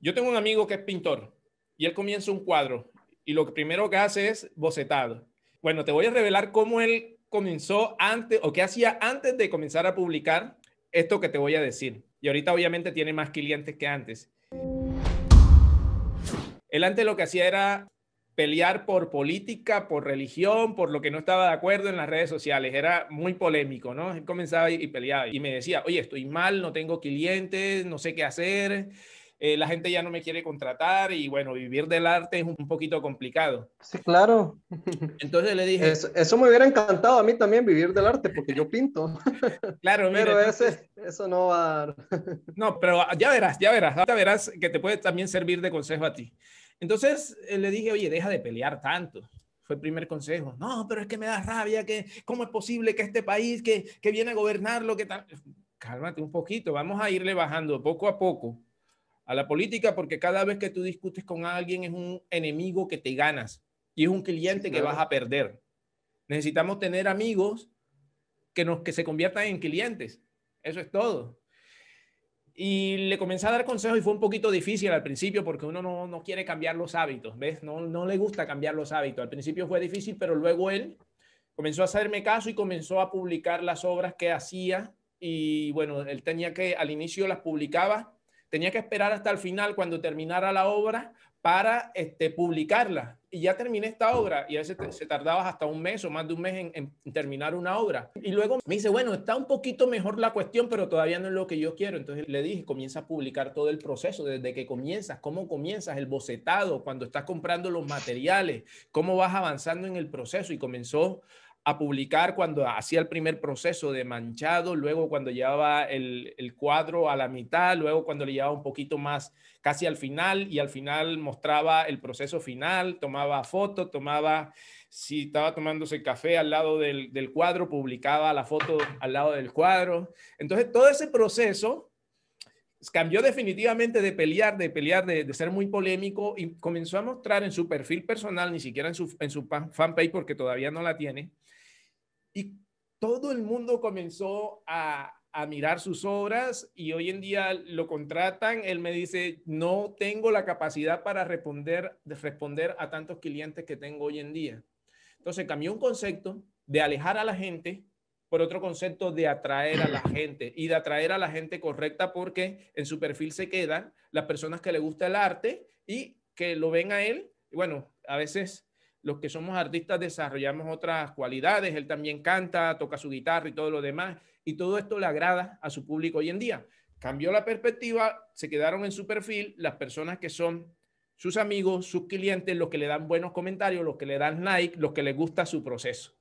Yo tengo un amigo que es pintor y él comienza un cuadro y lo primero que hace es bocetado. Bueno, te voy a revelar cómo él comenzó antes o qué hacía antes de comenzar a publicar esto que te voy a decir. Y ahorita obviamente tiene más clientes que antes. Él antes lo que hacía era pelear por política, por religión, por lo que no estaba de acuerdo en las redes sociales. Era muy polémico, ¿no? Él comenzaba y, y peleaba y me decía, oye, estoy mal, no tengo clientes, no sé qué hacer. Eh, la gente ya no me quiere contratar y bueno, vivir del arte es un poquito complicado. Sí, claro. Entonces le dije... Eso, me hubiera encantado a mí también, vivir del arte, porque yo pinto. claro, Pero ese, eso no va... no, pero ya verás, ya verás, ya verás que te puede también servir de consejo a ti. Entonces eh, le dije, oye, deja de pelear tanto fue el primer consejo. No, pero es que me da rabia, que cómo es posible que este país que, viene a gobernar lo que tal... Cálmate un poquito, vamos a irle bajando poco a poco a la política porque cada vez que tú discutes con alguien es un enemigo que te ganas y es un cliente que vas a perder. Necesitamos tener amigos que, nos, que se conviertan en clientes. Eso es todo. Y le comencé a dar consejos y fue un poquito difícil al principio porque uno no, quiere cambiar los hábitos, ¿ves? No, no le gusta cambiar los hábitos. Al principio fue difícil, pero luego él comenzó a hacerme caso y comenzó a publicar las obras que hacía. Y bueno, él tenía que, al inicio las publicaba tenía que esperar hasta el final cuando terminara la obra para este, publicarla. Y ya terminé esta obra y a veces se tardaba hasta un mes o más de un mes en, en, terminar una obra. Y luego me dice, bueno, está un poquito mejor la cuestión, pero todavía no es lo que yo quiero. Entonces le dije, comienza a publicar todo el proceso, desde que comienzas, cómo comienzas, el bocetado, cuando estás comprando los materiales, cómo vas avanzando en el proceso. Y comenzó a publicar cuando hacía el primer proceso de manchado, luego cuando llevaba el, cuadro a la mitad, luego cuando le llevaba un poquito más casi al final y al final mostraba el proceso final, tomaba foto, tomaba, si estaba tomándose café al lado del, del cuadro, publicaba la foto al lado del cuadro. Entonces todo ese proceso pues, cambió definitivamente de pelear, de pelear, de, ser muy polémico y comenzó a mostrar en su perfil personal, ni siquiera en su, en su fanpage porque todavía no la tiene. Y todo el mundo comenzó a, a mirar sus obras y hoy en día lo contratan. Él me dice, no tengo la capacidad para responder, responder a tantos clientes que tengo hoy en día. Entonces cambió un concepto de alejar a la gente por otro concepto de atraer a la gente y de atraer a la gente correcta porque en su perfil se quedan las personas que le gusta el arte y que lo ven a él. bueno, a veces los que somos artistas desarrollamos otras cualidades, él también canta, toca su guitarra y todo lo demás, y todo esto le agrada a su público hoy en día. Cambió la perspectiva, se quedaron en su perfil las personas que son sus amigos, sus clientes, los que le dan buenos comentarios, los que le dan like, los que les gusta su proceso.